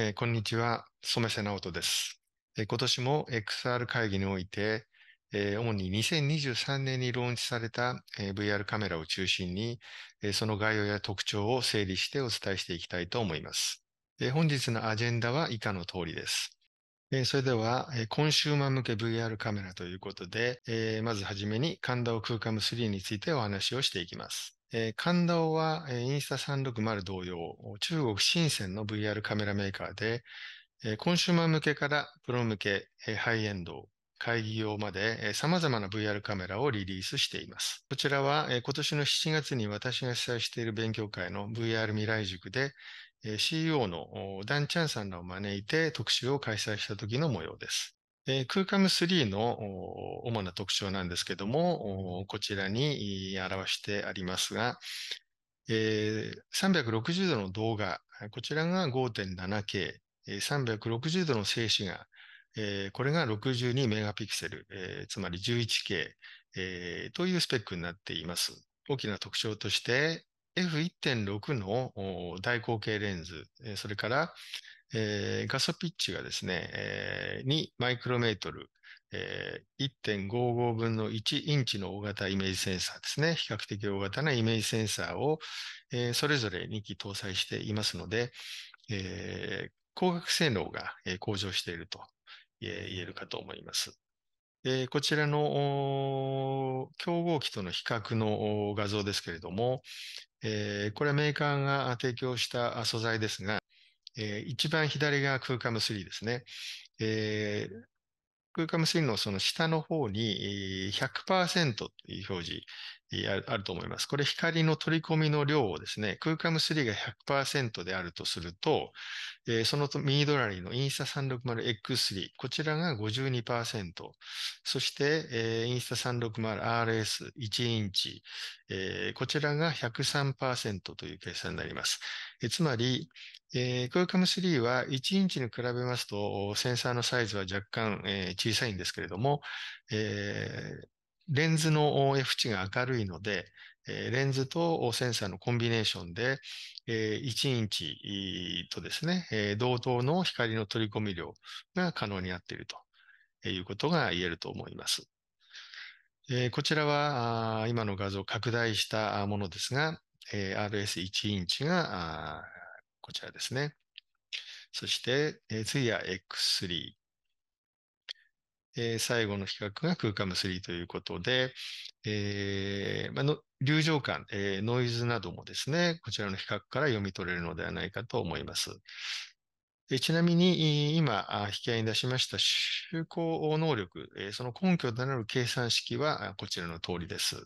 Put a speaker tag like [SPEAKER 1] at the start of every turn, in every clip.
[SPEAKER 1] えー、こんにちは、染瀬直人です、えー。今年も XR 会議において、えー、主に2023年にローンチされた、えー、VR カメラを中心に、えー、その概要や特徴を整理してお伝えしていきたいと思います。えー、本日のアジェンダは以下の通りです。えー、それでは、えー、コンシューマー向け VR カメラということで、えー、まずはじめに神田を空間無3についてお話をしていきます。えー、神田は、えー、インスタ360同様、中国深センの VR カメラメーカーで、えー、コンシューマー向けからプロ向け、えー、ハイエンド、会議用まで、えー、様々な VR カメラをリリースしています。こちらは、えー、今年の7月に私が主催している勉強会の VR 未来塾で、えー、CEO のダン・チャンさんらを招いて特集を開催した時の模様です。ク空間ム3の主な特徴なんですけども、こちらに表してありますが、360度の動画、こちらが 5.7K、360度の静止画、これが62メガピクセル、つまり 11K、というスペックになっています。大きな特徴として、F1.6 の大口径レンズ、それからえー、ガソピッチがですね、えー、2マイクロメートル、えー、1.55分の1インチの大型イメージセンサーですね。比較的大型なイメージセンサーを、えー、それぞれ2機搭載していますので、えー、光学性能が向上していると言えるかと思います。えこちらの競合機との比較の画像ですけれども、えこれはメーカーが提供した素材ですが、えー、一番左が空間無3ですね。えー空間無線のその下の方に100%という表示あると思います。これ光の取り込みの量をですね、空間無3が100%であるとすると、その右隣のインスタ 360X3、こちらが52%、そしてインスタ 360RS1 インチ、こちらが103%という計算になります。つまり、えー、クアルカム3は1インチに比べますと、センサーのサイズは若干、えー、小さいんですけれども、えー、レンズの F 値が明るいので、えー、レンズとセンサーのコンビネーションで、えー、1インチとですね、えー、同等の光の取り込み量が可能になっているということが言えると思います。えー、こちらは今の画像を拡大したものですが、えー、RS1 インチがこちらですね。そして、えー、次は X3。えー、最後の比較が空間無3ということで、えー、まあの、流浄感、えー、ノイズなどもですね、こちらの比較から読み取れるのではないかと思います。えちなみに、今、引き合いに出しました就航能力、えその根拠となる計算式はこちらの通りです。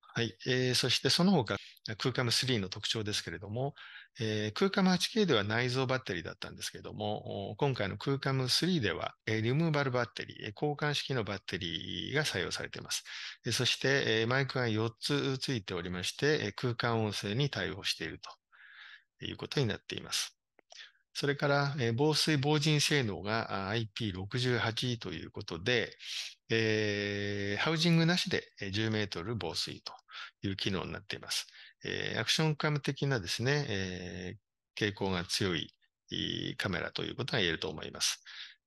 [SPEAKER 1] はい。えー、そしてその他、空間無3の特徴ですけれども、えー、クーカム 8K では内蔵バッテリーだったんですけども、今回のクーカム3では、えー、リムーバルバッテリー、交換式のバッテリーが採用されています。えー、そして、えー、マイクが4つついておりまして、えー、空間音声に対応しているということになっています。それから、えー、防水防塵性能が IP68 ということで、えー、ハウジングなしで10メートル防水という機能になっています。えー、アクションカム的なですね、えー、傾向が強いカメラということが言えると思います。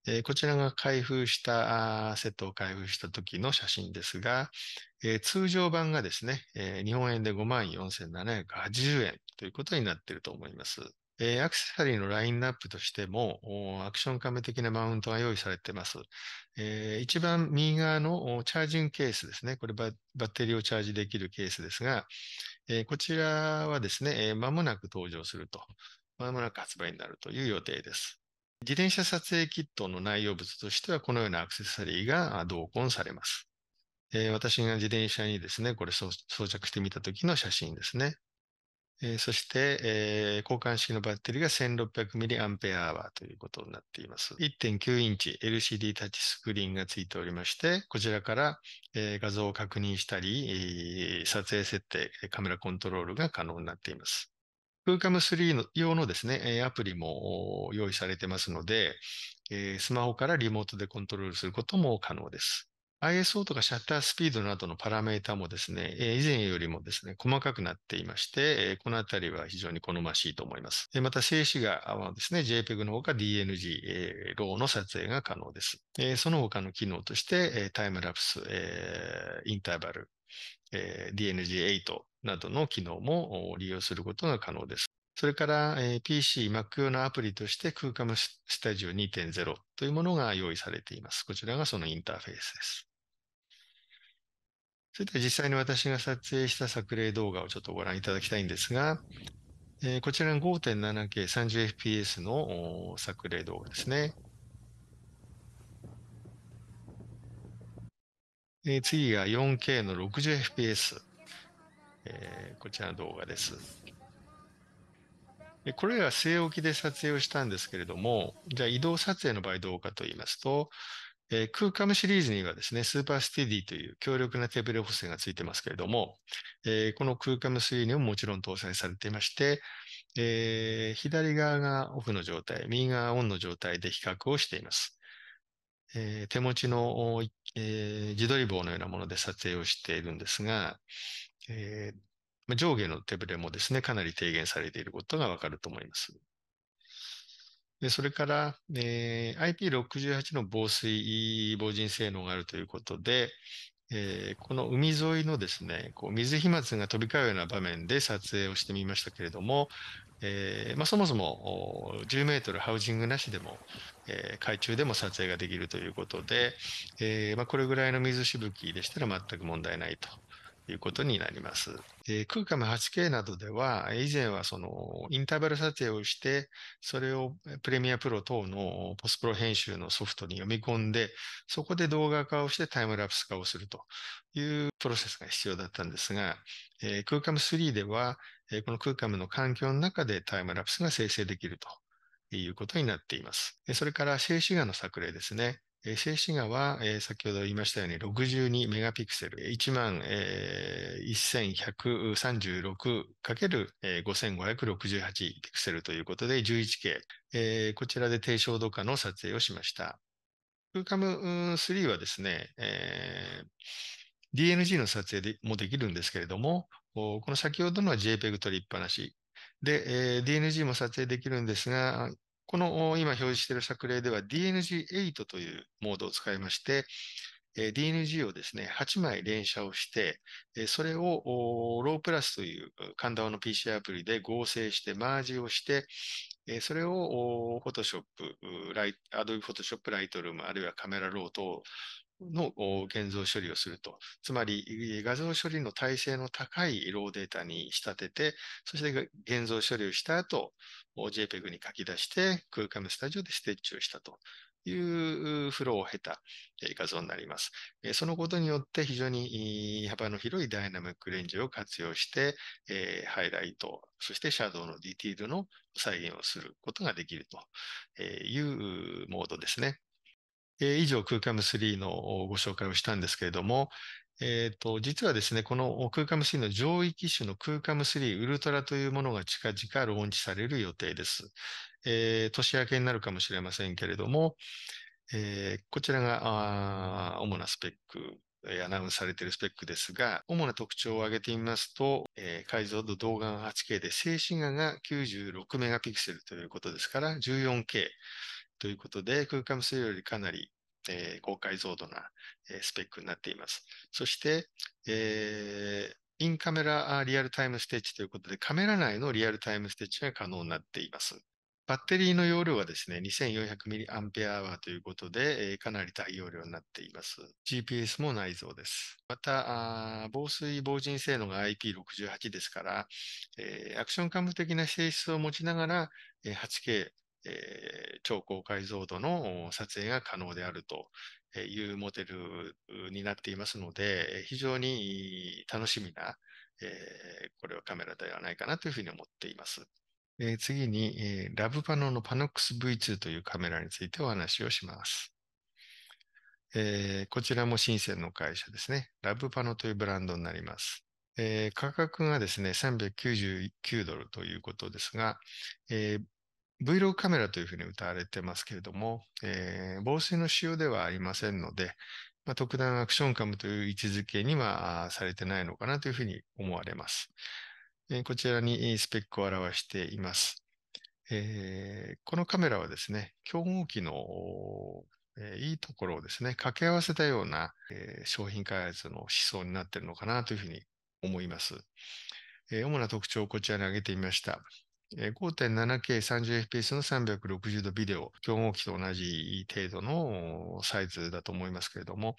[SPEAKER 1] えー、こちらが開封した、セットを開封した時の写真ですが、えー、通常版がですね、えー、日本円で54,780円ということになっていると思います。えー、アクセサリーのラインナップとしても、アクションカメ的なマウントが用意されています。えー、一番右側のチャージングケースですね。これバッテリーをチャージできるケースですが、えー、こちらはですね、えー、もなく登場すると、間もなく発売になるという予定です。自転車撮影キットの内容物としては、このようなアクセサリーが同梱されます。えー、私が自転車にですね、これ装着してみた時の写真ですね。えー、そして、えー、交換式のバッテリーが 1600mAh ということになっています。1.9インチ LCD タッチスクリーンがついておりまして、こちらから、えー、画像を確認したり、えー、撮影設定、カメラコントロールが可能になっています。フーカム3の用のですね、アプリも用意されてますので、スマホからリモートでコントロールすることも可能です。ISO とかシャッタースピードなどのパラメータもですね、以前よりもですね、細かくなっていまして、このあたりは非常に好ましいと思います。また静止画はですね、JPEG のほか DNG、RAW の撮影が可能です。その他の機能として、タイムラプス、インターバル、DNG8 などの機能も利用することが可能です。それから PC、Mac 用のアプリとして空間スタジオ2.0というものが用意されています。こちらがそのインターフェースです。それでは実際に私が撮影した作例動画をちょっとご覧いただきたいんですが、えこちらの 5.7K30fps の作例動画ですね。え次が 4K の 60fps、えこちらの動画です。でこれらは据え置きで撮影をしたんですけれども、じゃあ移動撮影の場合どうかと言いますと、えー、空間シリーズにはですね、スーパーステディという強力な手ブレ補正がついてますけれども、えー、この空間3にももちろん搭載されていまして、えー、左側がオフの状態、右側オンの状態で比較をしています。えー、手持ちの、えー、自撮り棒のようなもので撮影をしているんですが、えー、上下の手ぶれもですね、かなり低減されていることがわかると思います。でそれから、えー、IP68 の防水、防塵性能があるということで、えー、この海沿いのですね、こう水飛沫が飛び交うような場面で撮影をしてみましたけれども、えー、まあ、そもそも10メートルハウジングなしでも、えー、海中でも撮影ができるということで、えまあ、これぐらいの水しぶきでしたら全く問題ないということになります。えー、空間 8K などでは、以前はそのインターバル撮影をして、それをプレミアプロ等のポスプロ編集のソフトに読み込んで、そこで動画化をしてタイムラプス化をするというプロセスが必要だったんですが、えー、空間3では、えー、この空間の環境の中でタイムラプスが生成できるということになっています。それから、静止画の作例ですね。静止画は、えー、先ほど言いましたように62メガピクセル、1万、1136×5568 ピクセルということで 11K、えー、こちらで低照度化の撮影をしました。フーカム3はですね、えー、DNG の撮影もできるんですけれども、この先ほどのは JPEG 取りっぱなしで、えー、DNG も撮影できるんですが、この今表示している作例では DNG8 というモードを使いまして、DNG をですね、8枚連写をして、それをロープラスという神田の PC アプリで合成して、マージをして、それをフォトショップ、Adobe Photoshop、Lightroom、あるいはカメラロー等の現像処理をすると。つまり、画像処理の耐性の高いローデータに仕立てて、そして現像処理をした後、JPEG に書き出して、空間のスタジオでステッチをしたというフローを経た画像になります。そのことによって非常に幅の広いダイナミックレンジを活用して、ハイライト、そしてシャドウのディティールの再現をすることができるというモードですね。えー、以上、空間3のご紹介をしたんですけれども、えー、と、実はですね、この空間3の上位機種の空間3ウルトラというものが近々ローンチされる予定です。えー、年明けになるかもしれませんけれども、えー、こちらが、主なスペックアナウンスされているスペックですが、主な特徴を挙げてみますと、えー、解像度動画が 8K で静止画が96メガピクセルということですから 14K ということで、空間無水よりかなりえー、高解像度な、えー、スペックになっています。そして、えー、インカメラリアルタイムステッチということで、カメラ内のリアルタイムステッチが可能になっています。バッテリーの容量はですね、2400mAh ということで、えー、かなり大容量になっています。GPS も内蔵です。また、防水防塵性能が IP68 ですから、えー、アクションカム的な性質を持ちながら、8K えー、超高解像度の撮影が可能であるというモデルになっていますので、非常に楽しみな、えー、これはカメラではないかなというふうに思っています。えー、次に、えー、ラブパノのパノックス V2 というカメラについてお話をします。えー、こちらも深センの会社ですね。ラブパノというブランドになります。えー、価格がですね、399ドルということですが、えー、Vlog カメラというふうに歌われてますけれども、えー、防水の仕様ではありませんので、まあ、特段アクションカムという位置づけにはされてないのかなというふうに思われます。えー、こちらにスペックを表しています。えー、このカメラはですね、競合機のえいいところをですね、掛け合わせたような、え商品開発の思想になっているのかなというふうに思います。え主な特徴をこちらに挙げてみました。5.7K30fps の360度ビデオ、競合機と同じ程度のサイズだと思いますけれども、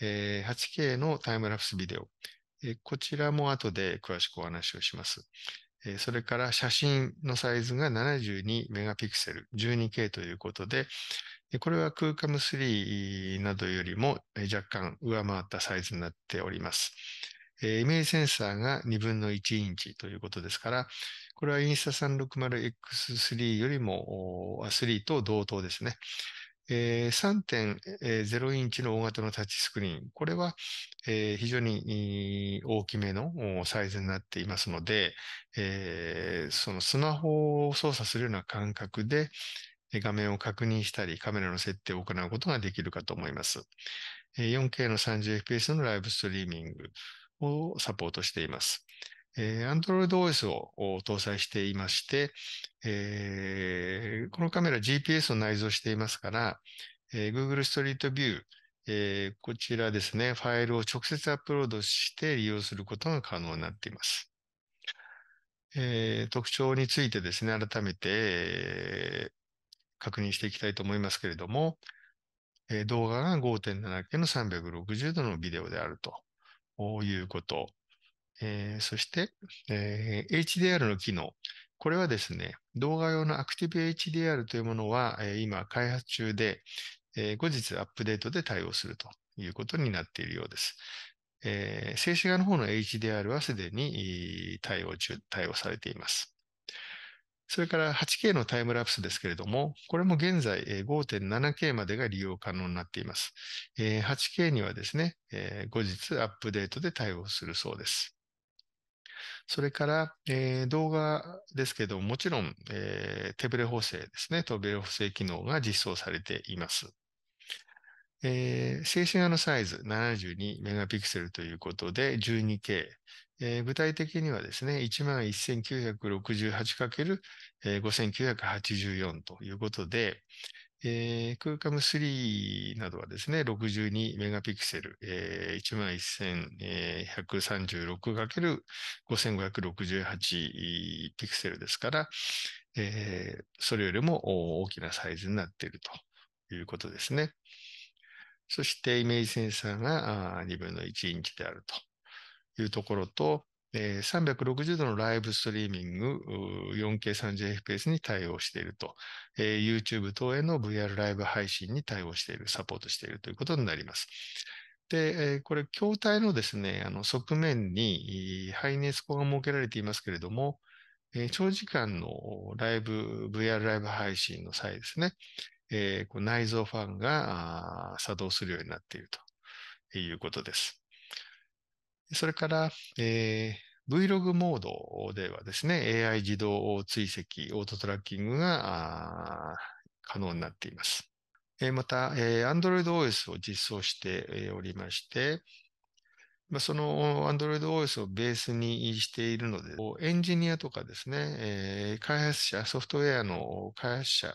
[SPEAKER 1] 8K のタイムラプスビデオ、こちらも後で詳しくお話をします。それから写真のサイズが72メガピクセル、12K ということで、これはクーカム3などよりも若干上回ったサイズになっております。イメージセンサーが2分の1インチということですから、これはインスタ 360X3 よりも、3と同等ですね。え3.0インチの大型のタッチスクリーン。これは、え非常に大きめのサイズになっていますので、えそのスマホを操作するような感覚で画面を確認したりカメラの設定を行うことができるかと思います。4K の 30fps のライブストリーミングをサポートしています。えー、AndroidOS を搭載していまして、えこのカメラ GPS を内蔵していますから、え Google ストリートビュー、えこちらですね、ファイルを直接アップロードして利用することが可能になっています。え特徴についてですね、改めて、確認していきたいと思いますけれども、え動画が 5.7K の360度のビデオであるということ。えー、そして、えー、HDR の機能。これはですね、動画用のアクティブ HDR というものは、えー、今開発中で、えー、後日アップデートで対応するということになっているようです。えー、静止画の方の HDR はすでに対応中、対応されています。それから 8K のタイムラプスですけれども、これも現在 5.7K までが利用可能になっています。8K にはですね、後日アップデートで対応するそうです。それから、えー、動画ですけども、もちろん、えー、手ブレ補正ですね、手ブレ補正機能が実装されています。えー、静止画のサイズ72メガピクセルということで 12K、えー、具体的にはですね、11,968×5984 ということで、えー、カム3などはですね、62メガピクセル、えー、11136×5568 ピクセルですから、えー、それよりも大きなサイズになっているということですね。そしてイメージセンサーが2分の1インチであるというところと、360度のライブストリーミング、4K30fps に対応していると、YouTube 等への VR ライブ配信に対応している、サポートしているということになります。で、これ、筐体のですね、あの側面にハイネスコが設けられていますけれども、長時間のライブ、VR ライブ配信の際ですね、内蔵ファンが作動するようになっているということです。それから、えー、Vlog モードではですね、AI 自動追跡、オートトラッキングが可能になっています。えー、また、えー、Android OS を実装しておりまして、まあ、その Android OS をベースにしているので、エンジニアとかですね、えー、開発者、ソフトウェアの開発者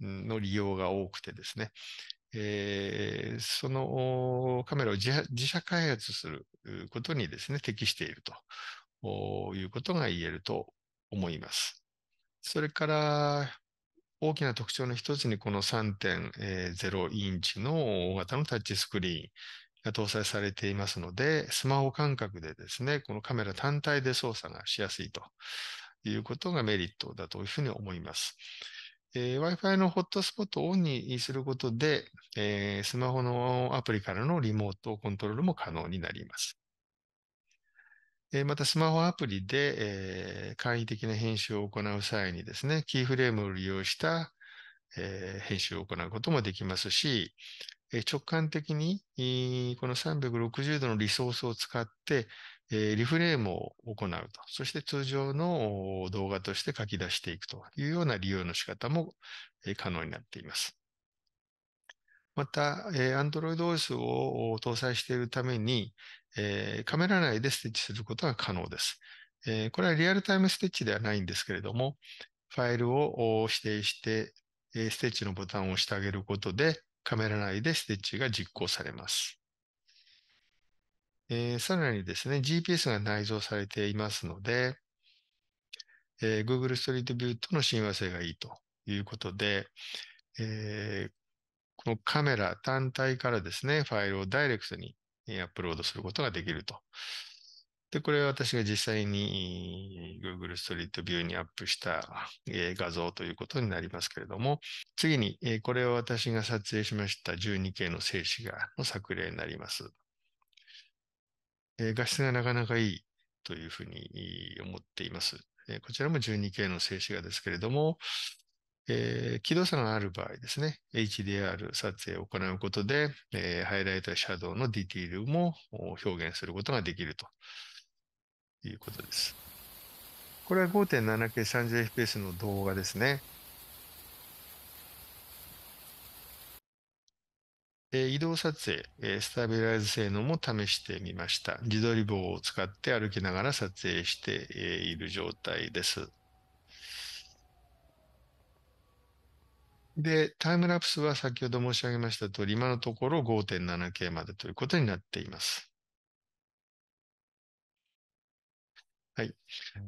[SPEAKER 1] の利用が多くてですね、えー、そのカメラを自社開発することにですね、適しているということが言えると思います。それから、大きな特徴の一つにこの3.0インチの大型のタッチスクリーンが搭載されていますので、スマホ感覚でですね、このカメラ単体で操作がしやすいということがメリットだというふうに思います。えー、Wi-Fi のホットスポットをオンにすることで、えー、スマホのアプリからのリモートコントロールも可能になります。えー、また、スマホアプリで、え簡易的な編集を行う際にですね、キーフレームを利用した、え編集を行うこともできますし、え直感的に、この360度のリソースを使って、えリフレームを行うと。そして通常の動画として書き出していくというような利用の仕方も、え可能になっています。また、え Android OS を搭載しているために、えカメラ内でステッチすることが可能です。えこれはリアルタイムステッチではないんですけれども、ファイルを指定して、ステッチのボタンを押してあげることで、カメラ内でステッチが実行されます。えー、さらにですね、GPS が内蔵されていますので、えー、Google ストリートビューとの親和性がいいということで、えー、このカメラ単体からですね、ファイルをダイレクトにアップロードすることができると。で、これは私が実際に Google ストリートビューにアップした画像ということになりますけれども、次にこれを私が撮影しました 12K の静止画の作例になります。え画質がなかなかいいというふうに思っています。えこちらも 12K の静止画ですけれども、えー、起動差がある場合ですね、HDR 撮影を行うことで、えー、ハイライトやシャドウのディティールも表現することができるということです。これは 5.7K30fps の動画ですね。え移動撮影、えスタビライズ性能も試してみました。自撮り棒を使って歩きながら撮影して、えいる状態です。で、タイムラプスは先ほど申し上げました通り、今のところ 5.7K までということになっています。はい。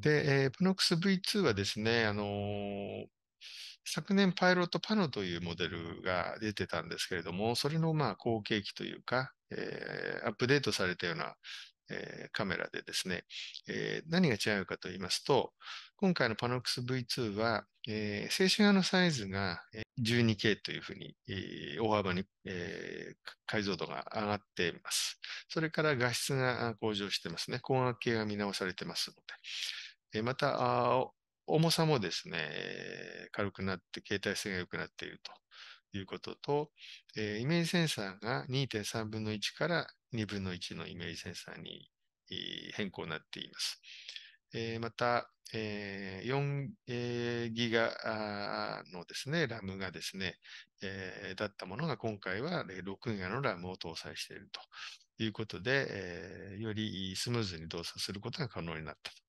[SPEAKER 1] で、えー、プノックス V2 はですね、あのー、昨年パイロットパノというモデルが出てたんですけれども、それのまあ後継機というか、えー、アップデートされたような、えー、カメラでですね、えー、何が違うかと言いますと、今回のパノックス V2 は、えー、静止画のサイズが 12K というふうに、えー、大幅に、えー、解像度が上がっています。それから画質が向上してますね。光学系が見直されてますので。また、重さもですね、軽くなって、携帯性が良くなっているということと、イメージセンサーが2.3分の1から2分の1のイメージセンサーに変更になっています。また、4、ギガのですね、ラムがですね、だったものが今回は6ギガのラムを搭載しているということで、よりスムーズに動作することが可能になったと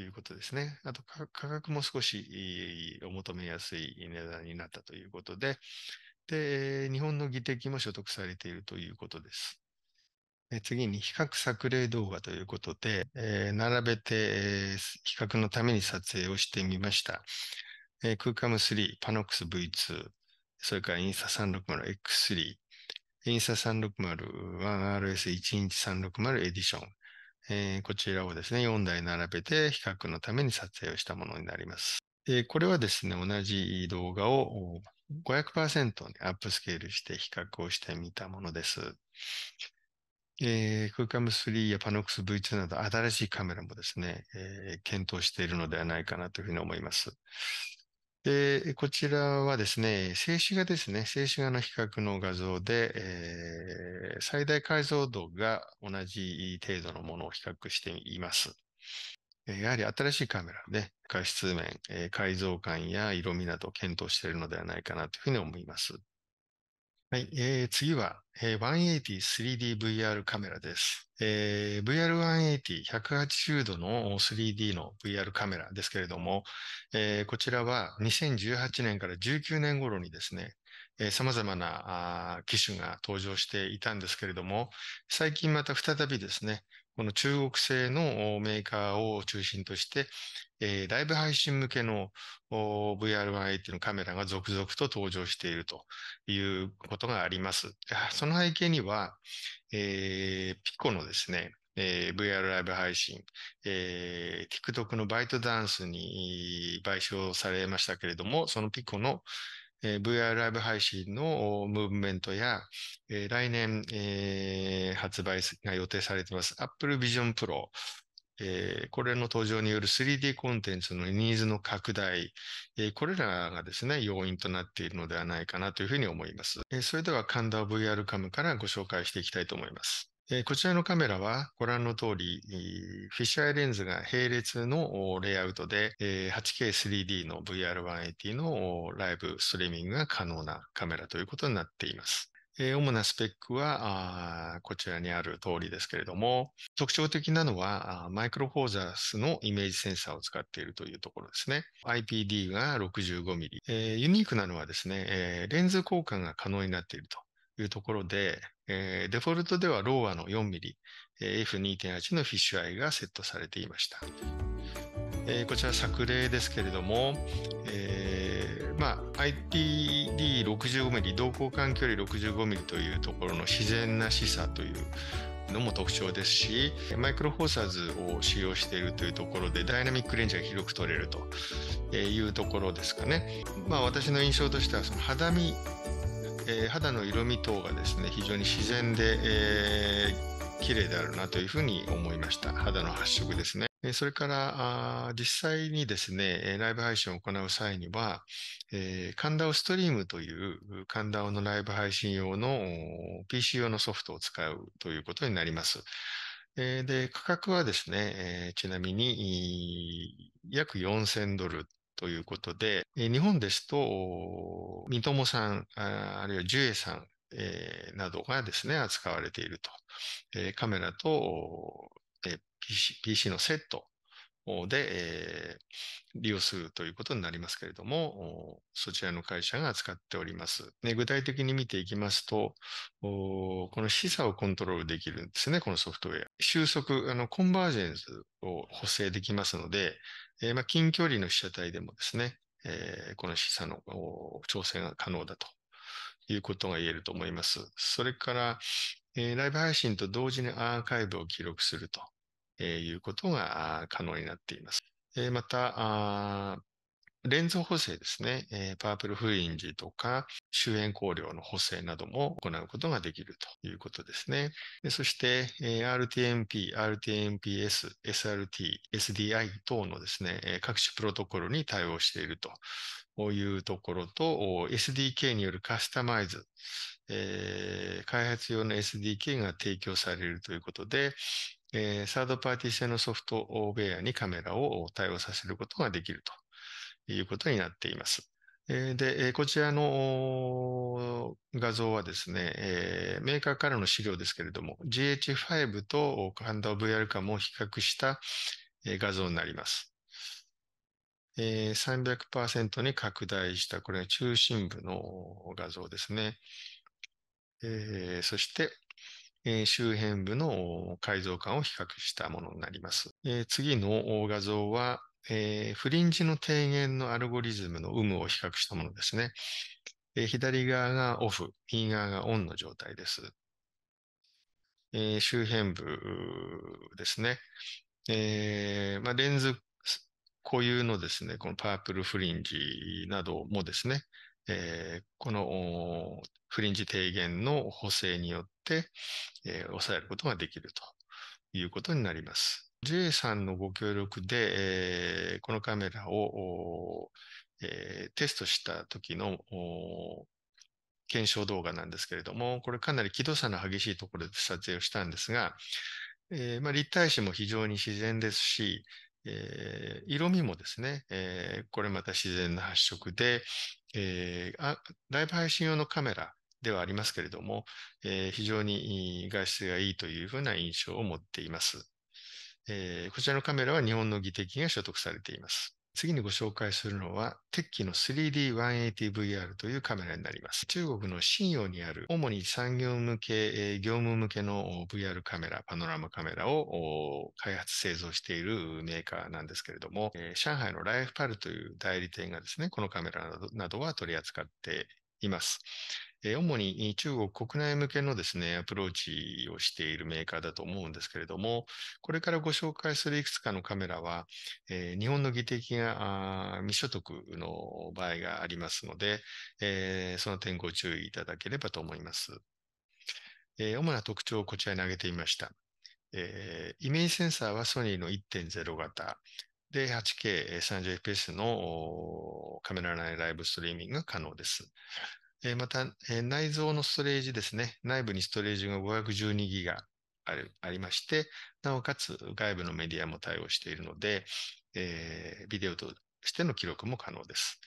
[SPEAKER 1] いうことですね。あと価格も少しお求めやすい値段になったということで、で、日本の議的も所得されているということです。次に比較作例動画ということで、えー、並べて、えー、比較のために撮影をしてみました。えー、クーカム3、パノックス V2、それからインスタ 360X3、インスタ360、1RS1 インチ360エディション、えー、こちらをですね、4台並べて比較のために撮影をしたものになります。でこれはですね、同じ動画を500%にアップスケールして比較をしてみたものです。えー、クーカム3やパノックス V2 など新しいカメラもですね、えー、検討しているのではないかなというふうに思います。で、こちらはですね、静止画ですね、静止画の比較の画像で、えー、最大解像度が同じ程度のものを比較しています。やはり新しいカメラで画質面、え解像感や色味などを検討しているのではないかなというふうに思います。はい、えー、次はえ 180-3DVR カメラです。えー、VR180、180度の 3D の VR カメラですけれども、えー、こちらは2018年から19年頃にですね、えー、様々な機種が登場していたんですけれども、最近また再びですね、この中国製のメーカーを中心として、えー、ライブ配信向けの VR1A っいうのカメラが続々と登場しているということがあります。その背景には、えー、ピコのですね、えー、VR ライブ配信、えー、TikTok のバイトダンスに賠償されましたけれども、そのピコの、えー、VR ライブ配信のムーブメントや、えー、来年、えー、発売が予定されています Apple Vision Pro えこれの登場による 3D コンテンツのニーズの拡大、えこれらがですね、要因となっているのではないかなというふうに思います。えそれでは神田 VR カムからご紹介していきたいと思います。えこちらのカメラはご覧の通り、フィッシュアイレンズが並列のレイアウトで、8K3D の VR180 のライブストリーミングが可能なカメラということになっています。えー、主なスペックはあこちらにある通りですけれども、特徴的なのはマイクロフォーザスのイメージセンサーを使っているというところですね。IPD が 65mm。えー、ユニークなのはですね、えー、レンズ交換が可能になっているとというところで、えー、デフォルトではローアの 4mm、えー、F2.8 のフィッシュアイがセットされていました。えー、こちら作例ですけれども、えーまあ、ITD65mm 移動交換距離 65mm というところの自然な示唆というのも特徴ですしマイクロフォーサーズを使用しているというところでダイナミックレンジが広く取れるというところですかね、まあ、私の印象としてはその肌身、え肌の色味等がですね非常に自然で、えー綺麗であるなというふうに思いました。肌の発色ですね。それから、実際にですね、ライブ配信を行う際には、神田をストリームという神田のライブ配信用の PC 用のソフトを使うということになります。で、価格はですね、ちなみに約4000ドルということで、日本ですと、三友さん、あるいはジュエさんえー、などがですね、扱われていると。えー、カメラと、え PC, PC のセットで、えー、利用するということになりますけれども、そちらの会社が扱っております。ね、具体的に見ていきますと、この示唆をコントロールできるんですね、このソフトウェア。収束、あの、コンバージェンスを補正できますので、えー、まあ、近距離の被写体でもですね、えー、この示唆の調整が可能だということが言えると思います。それから、えー、ライブ配信と同時にアーカイブを記録すると、えー、いうことが可能になっています。えー、また、レンズ補正ですね、えー、パープルフリンジとか周辺光量の補正なども行うことができるということですね。そして、えー、RTMP、RTMPS、SRT、SDI 等のですね、各種プロトコルに対応しているとういうところと、SDK によるカスタマイズ、えー、開発用の SDK が提供されるということで、えー、サードパーティー製のソフトウェアにカメラを対応させることができるということになっています。で、こちらの画像はですね、メーカーからの資料ですけれども、GH5 とハン n d a VR カムを比較した画像になります。ー、300%に拡大した、これが中心部の画像ですね。そして、周辺部の改造感を比較したものになります。次の画像は、フリンジの低減のアルゴリズムの有無を比較したものですね。左側がオフ、右側がオンの状態です。周辺部ですね。えーまあ、固有のですね、このパープルフリンジなどもですね、えー、このフリンジ低減の補正によって、えー、抑えることができるということになります。J さんのご協力で、えー、このカメラを、えテストした時の検証動画なんですけれども、これかなり気度差の激しいところで撮影をしたんですが、えまあ、立体視も非常に自然ですし、えー、色味もですね、えー、これまた自然な発色で、えー、ライブ配信用のカメラではありますけれども、え非常に画質がいいというふうな印象を持っています。えこちらのカメラは日本の技的が所得されています。次にご紹介するのは、テッキの 3D180VR というカメラになります。中国の信用にある、主に産業向け、業務向けの VR カメラ、パノラマカメラを開発、製造しているメーカーなんですけれども、上海のライフパルという代理店がですね、このカメラなどは取り扱っています。主に中国国内向けのですね、アプローチをしているメーカーだと思うんですけれども、これからご紹介するいくつかのカメラは、日本の技的が未所得の場合がありますので、その点ご注意いただければと思います。主な特徴をこちらに挙げてみました。イメージセンサーはソニーの1.0型、で、8K30fps のカメラ内ライブストリーミングが可能です。えー、また、えー、内蔵のストレージですね。内部にストレージが512ギガあありまして、なおかつ外部のメディアも対応しているので、えー、ビデオとしての記録も可能です。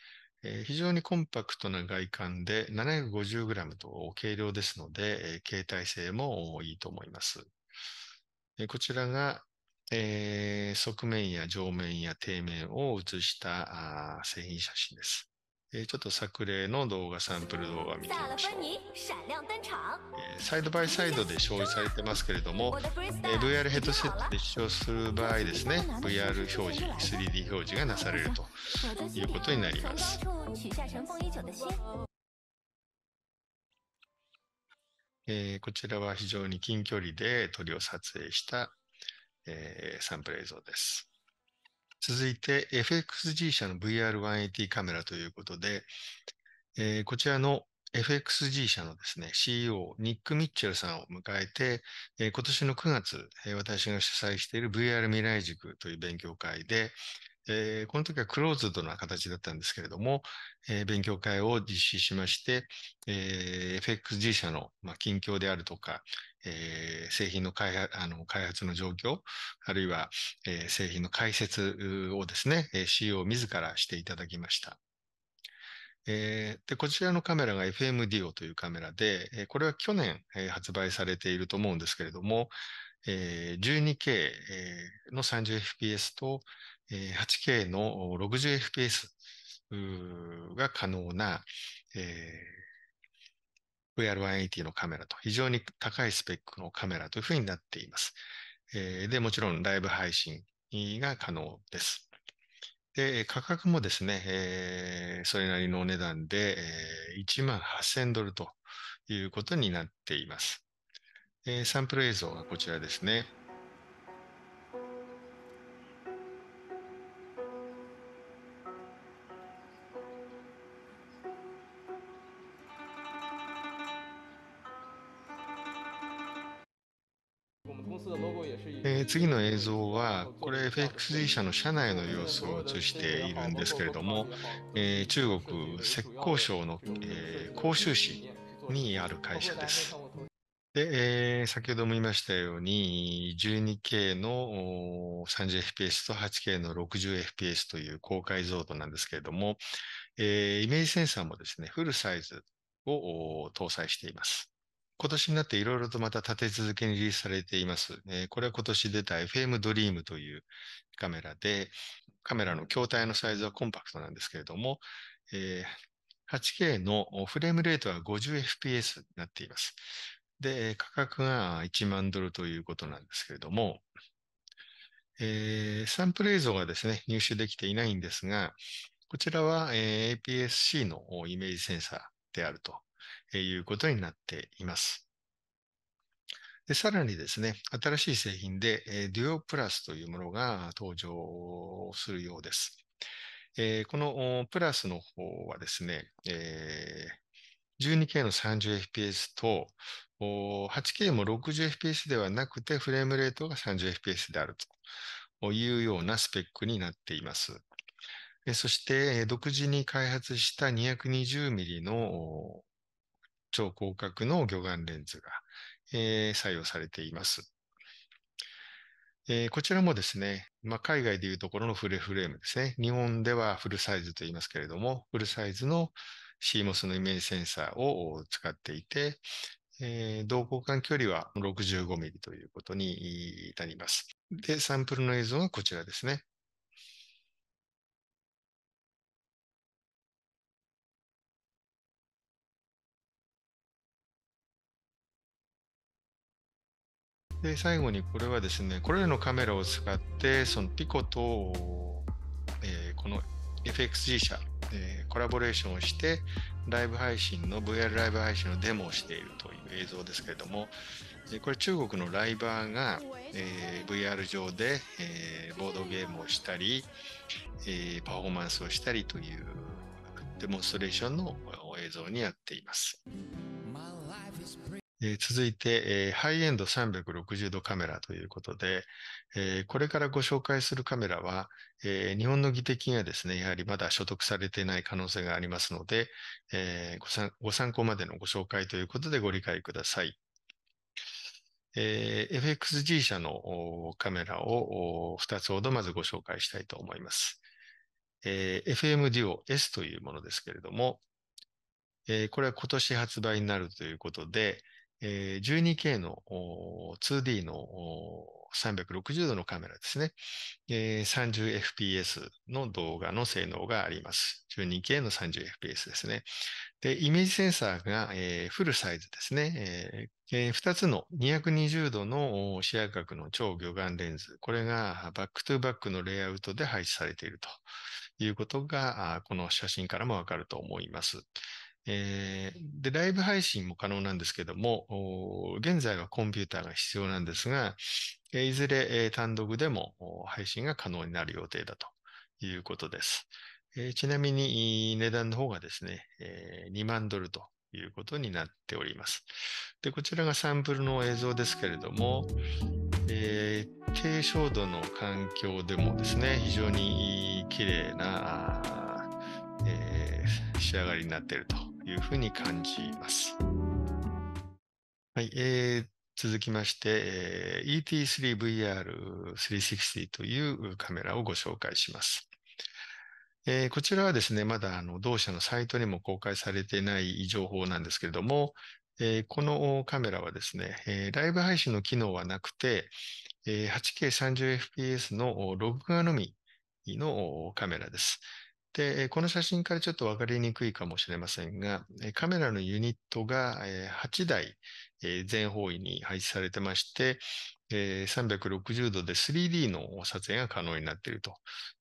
[SPEAKER 1] えー、非常にコンパクトな外観で 750g と軽量ですので、えー、携帯性もいいと思います。えー、こちらが、えー、側面や上面や底面を写した製品写真です。えー、ちょっと作例の動画、サンプル動画見てみま
[SPEAKER 2] しょう。え
[SPEAKER 1] ー、サイドバイサイドで表示されてますけれども、えー、VR ヘッドセットで視聴する場合ですね、VR 表示、3D 表示がなされるということになります。えー、こちらは非常に近距離で鳥を撮影した、えー、サンプル映像です。続いて FXG 社の VR180 カメラということで、えー、こちらの FXG 社のですね、CEO、ニック・ミッチェルさんを迎えて、えー、今年の9月、えー、私が主催している VR 未来塾という勉強会で、えー、この時はクローズドな形だったんですけれども、えー、勉強会を実施しまして、えー、FXG 社の、まあ、近況であるとか、えー、製品の開発あの開発の状況、あるいは、えー、製品の解説をですね、CEO 自らしていただきました。えー、でこちらのカメラが FMDO というカメラで、えこれは去年、え発売されていると思うんですけれども、え 12K の 30fps と 8K の 60fps が可能な、え VR180 のカメラと非常に高いスペックのカメラというふうになっています。えー、で、もちろんライブ配信が可能です。で、価格もですね、えー、それなりのお値段で、えー、1万8000ドルということになっています。えー、サンプル映像がこちらですね。次の映像は、これ FXD 社の社内の様子を映しているんですけれども、えー、中国浙江省の、えー、広州市にある会社です。で、えー、先ほども言いましたように、12K の 30fps と 8K の 60fps という高解像度なんですけれども、えー、イメージセンサーもですね、フルサイズを搭載しています。今年になっていろいろとまた立て続けにリリースされています。えー、これは今年出た FM Dream というカメラで、カメラの筐体のサイズはコンパクトなんですけれども、えー、8K のフレームレートは 50fps になっています。で、価格が1万ドルということなんですけれども、えー、サンプル映像がですね、入手できていないんですが、こちらは、えー、APS-C のイメージセンサーであるということになっています。でさらにですね、新しい製品で、えー、デュオプラスというものが登場するようです。えー、このプラスの方はですね、えー、12K の 30fps と 8K も 60fps ではなくてフレームレートが 30fps であるというようなスペックになっています。そして独自に開発した 220mm の超広角の魚眼レンズが、えー、採用されています。えー、こちらもですね、まあ、海外でいうところのフレフレームですね。日本ではフルサイズと言いますけれども、フルサイズの CMOS のイメージセンサーを使っていて、えー、同交換距離は 65mm ということになります。で、サンプルの映像がこちらですね。で最後にこれはですねこれらのカメラを使ってそのピコと、えー、この FXG 社、えー、コラボレーションをしてライブ配信の VR ライブ配信のデモをしているという映像ですけれども、えこれ中国のライバーが、えー、VR 上で、えー、ボードゲームをしたり、えー、パフォーマンスをしたりというデモンストレーションの映像になっています。え続いて、えハイエンド360度カメラということで、えこれからご紹介するカメラは、え日本の技的にはですね、やはりまだ所得されていない可能性がありますので、えご参考までのご紹介ということでご理解ください。え FXG 社のカメラを2つほどまずご紹介したいと思います。え FM Duo S というものですけれども、えこれは今年発売になるということで、12K の 2D の360度のカメラですね、30fps の動画の性能があります。12K の 30fps ですね。で、イメージセンサーが、フルサイズですね。2つの220度の視野角の超魚眼レンズ。これがバックトゥバックのレイアウトで配置されているということが、この写真からもわかると思います。えー、で、ライブ配信も可能なんですけども、現在はコンピューターが必要なんですが、いずれ単独でも配信が可能になる予定だということです。えちなみに値段の方がですね、え2万ドルということになっております。で、こちらがサンプルの映像ですけれども、えー、低照度の環境でもですね、非常に綺麗な、えー、仕上がりになっているというふうに感じます。はい、えー、続きまして、えー、ET3VR360 というカメラをご紹介します。えー、こちらはですね、まだあの同社のサイトにも公開されてない情報なんですけれども、えー、このカメラはですね、えー、ライブ配信の機能はなくて、え 8K30fps のログ画のみのカメラです。で、この写真からちょっとわかりにくいかもしれませんが、カメラのユニットが8台全方位に配置されてまして、360度で 3D の撮影が可能になっていると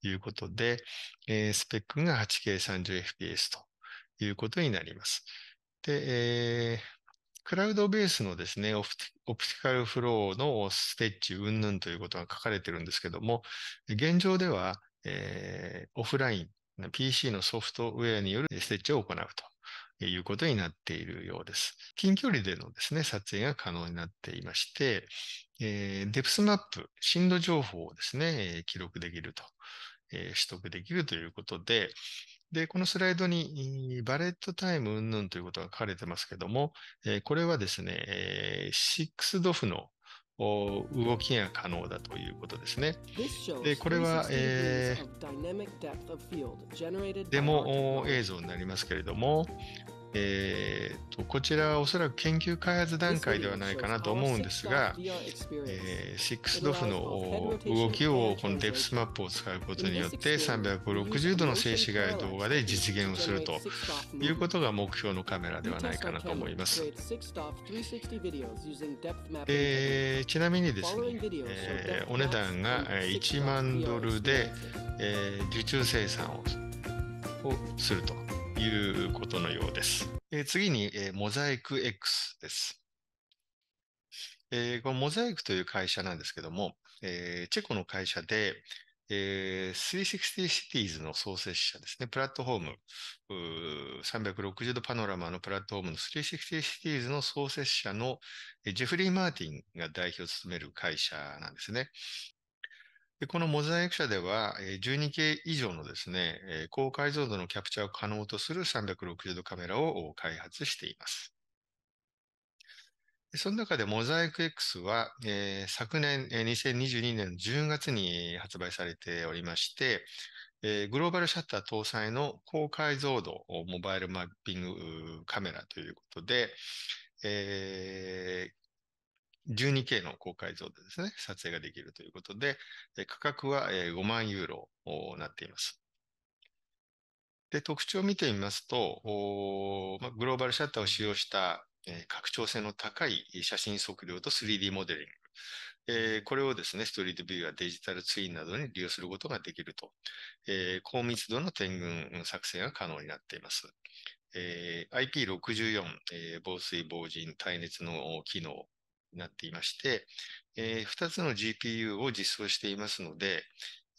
[SPEAKER 1] いうことで、スペックが 8K30fps ということになります。で、クラウドベースのですね、オプティカルフローのステッチ云々ということが書かれてるんですけども、現状では、えー、オフライン PC のソフトウェアによるステッチを行うということになっているようです。近距離でのですね、撮影が可能になっていまして、えー、デプスマップ、震度情報をですね、記録できると、えー、取得できるということで、で、このスライドにバレットタイム云々ということが書かれてますけども、これはですね、6ドフの動きが可能だということですね。
[SPEAKER 2] でこれは、えー、デモ
[SPEAKER 1] 映像になりますけれども、えーと、こちらはおそらく研究開発段階ではないかなと思うんですが、えー、6DOF の動きをこのデプスマップを使うことによって360度の静止画や動画で実現をするということが目標のカメラではないかなと思います。
[SPEAKER 2] え
[SPEAKER 1] ー、ちなみにですね、えー、お値段が1万ドルで、えー、受注生産をすると。いうことのようです。え次に、えモザイク X です。えこのモザイクという会社なんですけども、えチェコの会社で、えー、360 Cities の創設者ですね、プラットフォーム、ー360度パノラマのプラットフォームの360 Cities の創設者のジェフリー・マーティンが代表を務める会社なんですね。で、このモザイク社では、12系以上のですね、高解像度のキャプチャーを可能とする360度カメラを開発しています。その中でモザイク X は、え昨年、え2022年10月に発売されておりまして、えグローバルシャッター搭載の高解像度モバイルマッピングカメラということで、えー、12K の高解像でですね、撮影ができるということで、で価格は5万ユーロになっています。で、特徴を見てみますと、まあ、グローバルシャッターを使用した、えー、拡張性の高い写真測量と 3D モデリング。えー、これをですね、ストリートビューやデジタルツインなどに利用することができると、えー、高密度の点群作成が可能になっています。えー、IP64、えー、防水、防塵、耐熱の機能、なっていまして、えー、2つの GPU を実装していますので、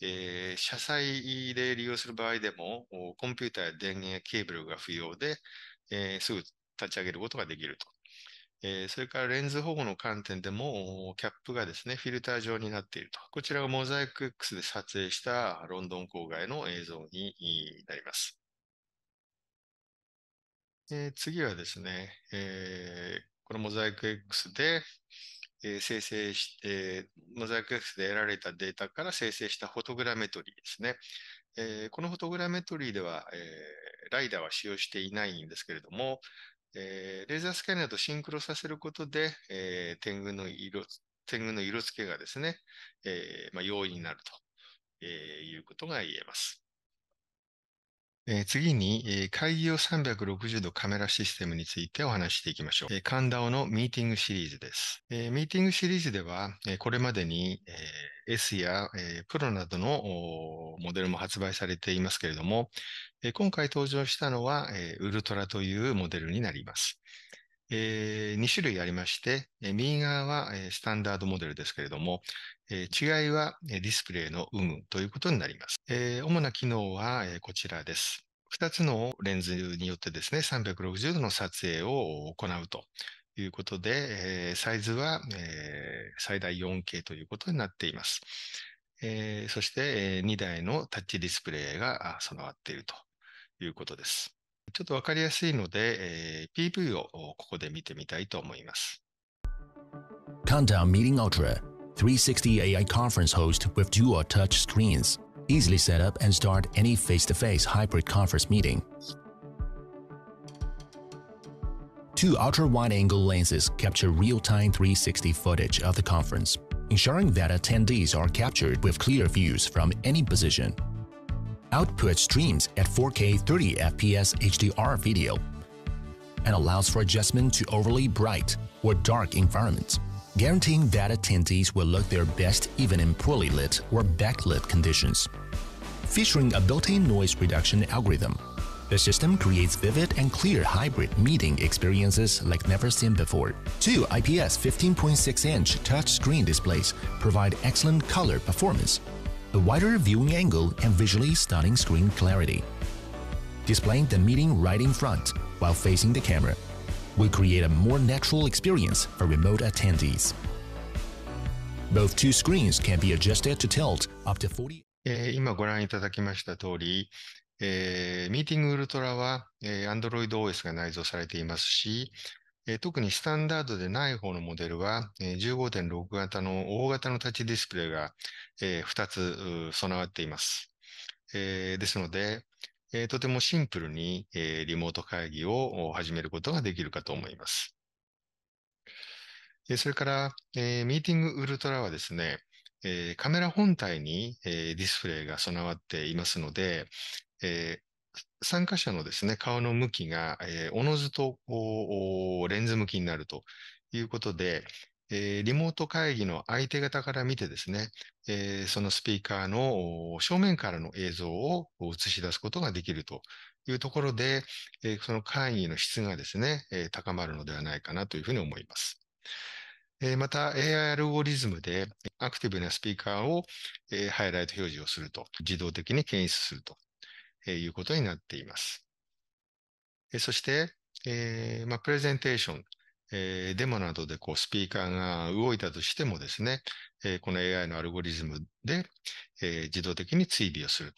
[SPEAKER 1] えー、車載で利用する場合でも、コンピューターや電源やケーブルが不要で、えー、すぐ立ち上げることができると。えー、それからレンズ保護の観点でも、キャップがですね、フィルター状になっていると。こちらがモザイク X で撮影したロンドン郊外の映像になります。え次はですね、えこのモザイク X で、えー、生成して、モザイク X で得られたデータから生成したフォトグラメトリーですね。えー、このフォトグラメトリーでは、えー、ライダーは使用していないんですけれども、えー、レーザースキャナーとシンクロさせることで、えー、天狗の色、天狗の色付けがですね、えーまあ、容易になると、えー、いうことが言えます。え次に、え会議用360度カメラシステムについてお話していきましょう。えー、神田尾のミーティングシリーズです。えミーティングシリーズでは、えこれまでに、え S や、えプロなどのモデルも発売されていますけれども、え今回登場したのは、えウルトラというモデルになります。え2種類ありまして、え右側は、えスタンダードモデルですけれども、えー、違いはディスプレイの有無ということになります。えー、主な機能は、えこちらです。2つのレンズによってですね、360度の撮影を行うということで、えー、サイズは、えー、最大 4K ということになっています。えー、そして、えー、2台のタッチディスプレイが備わっているということです。ちょっとわかりやすいので、えー、PV をここで見てみたいと思います。
[SPEAKER 2] Countdown Meeting Ultra 360 AI conference host with dual touch screens. Easily set up and start any face-to-face -face hybrid conference meeting. Two ultra-wide-angle lenses capture real-time 360 footage of the conference, ensuring that attendees are captured with clear views from any position. Output streams at 4K 30fps HDR video and allows for adjustment to overly bright or dark environments guaranteeing that attendees will look their best even in poorly lit or backlit conditions. Featuring a built-in noise reduction algorithm, the system creates vivid and clear hybrid meeting experiences like never seen before. Two IPS 15.6-inch touchscreen displays provide excellent color performance, a wider viewing angle and visually stunning screen clarity. Displaying the meeting right in front while facing the camera will create a more natural experience for remote attendees. Both two screens can be adjusted to tilt up to 40.
[SPEAKER 1] 今ご覧いただきました通り、えー、ミーティングウルトラは、えー、Android OS が内蔵されていますし、えー、特にスタンダードでない方のモデルは、えー、15.6型の大型のタッチディスプレイが、えー、2つ備わっています。えー、ですので、えー、とてもシンプルに、えー、リモート会議を始めることができるかと思います。それから、えー、ミーティングウルトラはですね、えー、カメラ本体に、えー、ディスプレイが備わっていますので、え参加者のですね、顔の向きが、えー、おのずとレンズ向きになるということで、えー、リモート会議の相手方から見てですね、えー、そのスピーカーの正面からの映像を映し出すことができるというところで、えー、その会議の質がですね、え高まるのではないかなというふうに思います。えまた AI アルゴリズムでアクティブなスピーカーを、えハイライト表示をすると、自動的に検出すると、えいうことになっています。えそして、えまあ、プレゼンテーション、えー、デモなどでこうスピーカーが動いたとしてもですね、えー、この AI のアルゴリズムで、えー、自動的に追尾をする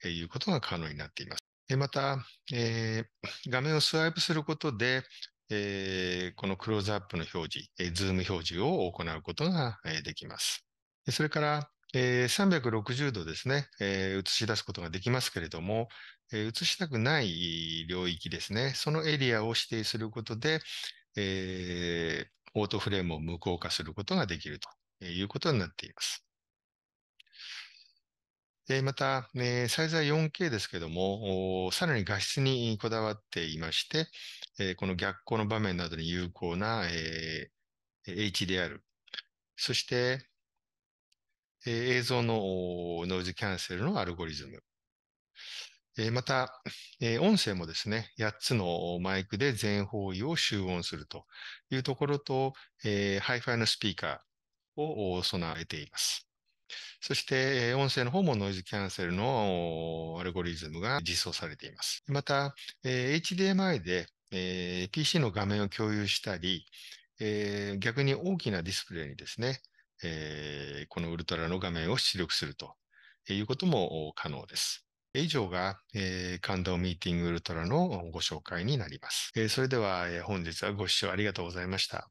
[SPEAKER 1] ということが可能になっています。でまた、え画面をスワイプすることで、えこのクローズアップの表示、えズーム表示を行うことが、できます。それから、え360度ですね、え映し出すことができますけれども、え映したくない領域ですね、そのエリアを指定することで、えー、オートフレームを無効化することができるということになっています。でまた、えー、サイズは 4K ですけども、さらに画質にこだわっていまして、えー、この逆光の場面などに有効な、えー、HDR、そして、えー、映像のノイズキャンセルのアルゴリズム、えまた、え音声もですね、8つのマイクで全方位を集音するというところと、えー、ハイファイのスピーカーを備えています。そして、音声の方もノイズキャンセルのアルゴリズムが実装されています。また、HDMI で PC の画面を共有したり、逆に大きなディスプレイにですね、このウルトラの画面を出力するということも可能です。以上が、えー、感動ミーティングウルトラのご紹介になります。えー、それでは、えー、本日はご視聴ありがとうございました。